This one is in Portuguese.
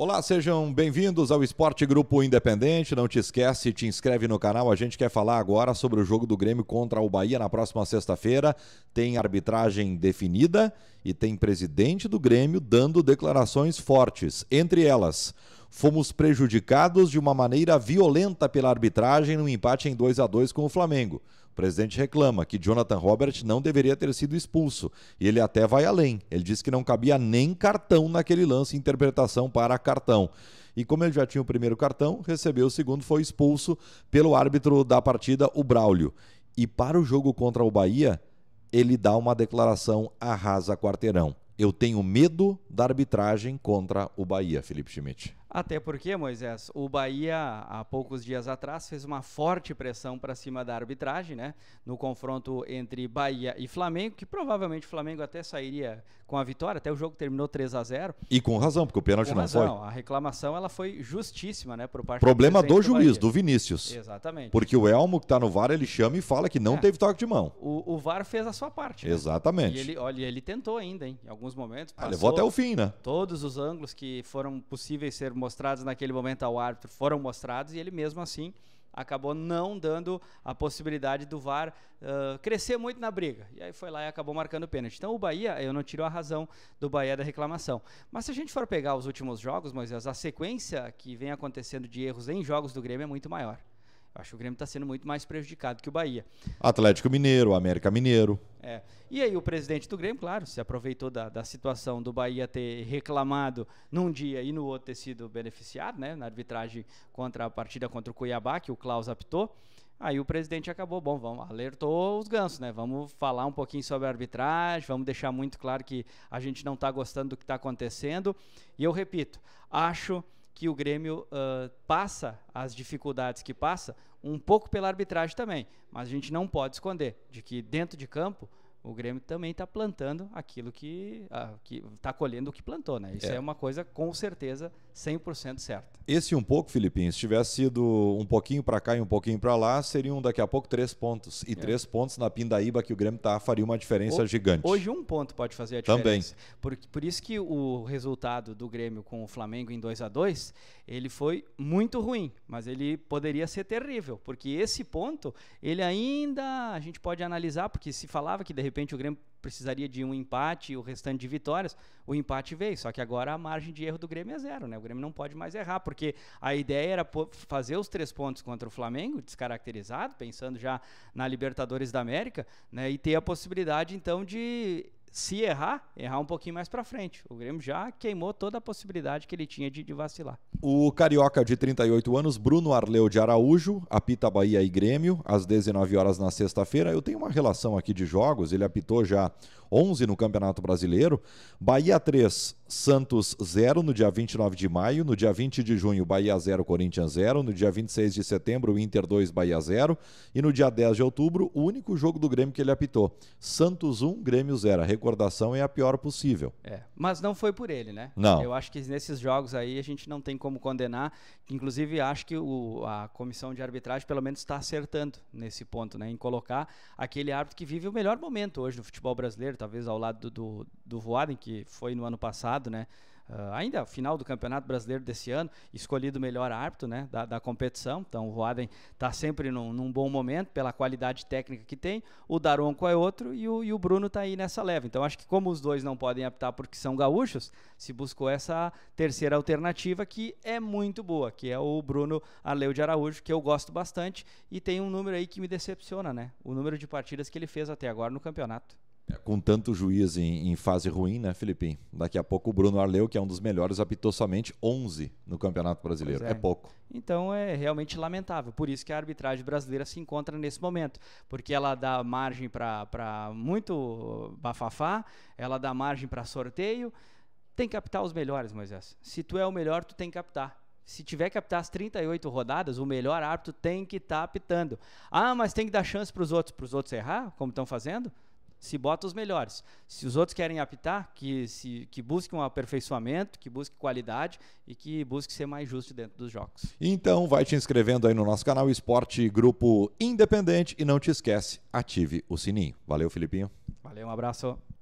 Olá, sejam bem-vindos ao Esporte Grupo Independente. Não te esquece, te inscreve no canal. A gente quer falar agora sobre o jogo do Grêmio contra o Bahia na próxima sexta-feira. Tem arbitragem definida e tem presidente do Grêmio dando declarações fortes. Entre elas, fomos prejudicados de uma maneira violenta pela arbitragem no empate em 2 a 2 com o Flamengo. O presidente reclama que Jonathan Robert não deveria ter sido expulso. E ele até vai além. Ele disse que não cabia nem cartão naquele lance, interpretação para cartão. E como ele já tinha o primeiro cartão, recebeu o segundo, foi expulso pelo árbitro da partida, o Braulio. E para o jogo contra o Bahia, ele dá uma declaração arrasa quarteirão. Eu tenho medo da arbitragem contra o Bahia, Felipe Schmidt. Até porque, Moisés, o Bahia, há poucos dias atrás, fez uma forte pressão para cima da arbitragem, né? No confronto entre Bahia e Flamengo, que provavelmente o Flamengo até sairia com a vitória, até o jogo terminou 3 a 0 E com razão, porque o pênalti com não razão. foi. A reclamação ela foi justíssima, né? Por parte Problema do, do juiz, do, do Vinícius. Exatamente. Porque o Elmo, que está no VAR, ele chama e fala que não é. teve toque de mão. O, o, VAR fez a sua parte. Né? Exatamente. E ele, olha, ele tentou ainda, hein? Em alguns momentos. Ah, levou até o fim, né? Todos os ângulos que foram possíveis ser mostrados naquele momento ao árbitro foram mostrados e ele mesmo assim acabou não dando a possibilidade do VAR uh, crescer muito na briga. E aí foi lá e acabou marcando o pênalti. Então o Bahia, eu não tiro a razão do Bahia da reclamação. Mas se a gente for pegar os últimos jogos, Moisés, a sequência que vem acontecendo de erros em jogos do Grêmio é muito maior. Acho que o Grêmio está sendo muito mais prejudicado que o Bahia. Atlético Mineiro, América Mineiro. É. E aí o presidente do Grêmio, claro, se aproveitou da, da situação do Bahia ter reclamado num dia e no outro ter sido beneficiado, né? Na arbitragem contra a partida contra o Cuiabá, que o Klaus apitou. Aí o presidente acabou, bom, vamos, alertou os gansos, né? Vamos falar um pouquinho sobre a arbitragem, vamos deixar muito claro que a gente não está gostando do que está acontecendo. E eu repito, acho que o Grêmio uh, passa as dificuldades que passa, um pouco pela arbitragem também. Mas a gente não pode esconder de que dentro de campo o Grêmio também está plantando aquilo que ah, está colhendo o que plantou, né? Isso é. é, uma coisa com certeza 100% certa. Esse um pouco, Filipinho, se tivesse sido um pouquinho para cá e um pouquinho para lá, seriam daqui a pouco três pontos. E é. três pontos na pindaíba que o Grêmio está faria uma diferença o, gigante. Hoje um ponto pode fazer a diferença. Também. Por, por isso que o resultado do Grêmio com o Flamengo em 2 a 2 ele foi muito ruim, mas ele poderia ser terrível, porque esse ponto, ele ainda a gente pode analisar, porque se falava que de repente o Grêmio precisaria de um empate e o restante de vitórias, o empate veio. Só que agora a margem de erro do Grêmio é zero, né? O Grêmio não pode mais errar, porque a ideia era fazer os três pontos contra o Flamengo, descaracterizado, pensando já na Libertadores da América, né? E ter a possibilidade, então, de se errar, errar um pouquinho mais para frente. O Grêmio já queimou toda a possibilidade que ele tinha de, de, vacilar. O carioca de 38 anos, Bruno Arleu de Araújo, apita Bahia e Grêmio às 19 horas na sexta-feira. Eu tenho uma relação aqui de jogos, ele apitou já 11 no Campeonato Brasileiro. Bahia 3, Santos 0 no dia 29 de maio, no dia 20 de junho, Bahia 0, Corinthians 0, no dia 26 de setembro, Inter 2, Bahia 0, e no dia 10 de outubro, o único jogo do Grêmio que ele apitou, Santos 1, Grêmio 0. A recordação é a pior possível. É, mas não foi por ele, né? Não. Eu acho que nesses jogos aí a gente não tem como condenar, inclusive acho que o, a comissão de arbitragem pelo menos está acertando nesse ponto, né, em colocar aquele árbitro que vive o melhor momento hoje no futebol brasileiro, talvez ao lado do, do, do Voaden, que foi no ano passado, premiado, né? Uh, ainda final do Campeonato Brasileiro desse ano, escolhido o melhor árbitro né, da, da competição. Então o Roaden está sempre num, num, bom momento pela qualidade técnica que tem. O Daronco é outro e o, e o Bruno está aí nessa leva. Então acho que como os dois não podem apitar porque são gaúchos, se buscou essa terceira alternativa que é muito boa, que é o Bruno Arleu de Araújo, que eu gosto bastante e tem um número aí que me decepciona, né? O número de partidas que ele fez até agora no campeonato. É, com tanto juiz em, em, fase ruim, né, Felipe? Daqui a pouco o Bruno Arleu, que é um dos melhores, apitou somente 11 no Campeonato Brasileiro. É. é. pouco. Então é realmente lamentável. Por isso que a arbitragem brasileira se encontra nesse momento, porque ela dá margem para muito bafafá, ela dá margem para sorteio. Tem que captar os melhores, Moisés. Se tu é o melhor, tu tem que captar se tiver que apitar as 38 rodadas, o melhor árbitro tem que estar tá apitando. Ah, mas tem que dar chance para os outros, para os outros errar, como estão fazendo? se bota os melhores. Se os outros querem apitar, que, se, que busquem um aperfeiçoamento, que busquem qualidade e que busquem ser mais justo dentro dos jogos. Então, vai te inscrevendo aí no nosso canal Esporte Grupo Independente e não te esquece, ative o sininho. Valeu, Filipinho. Valeu, um abraço.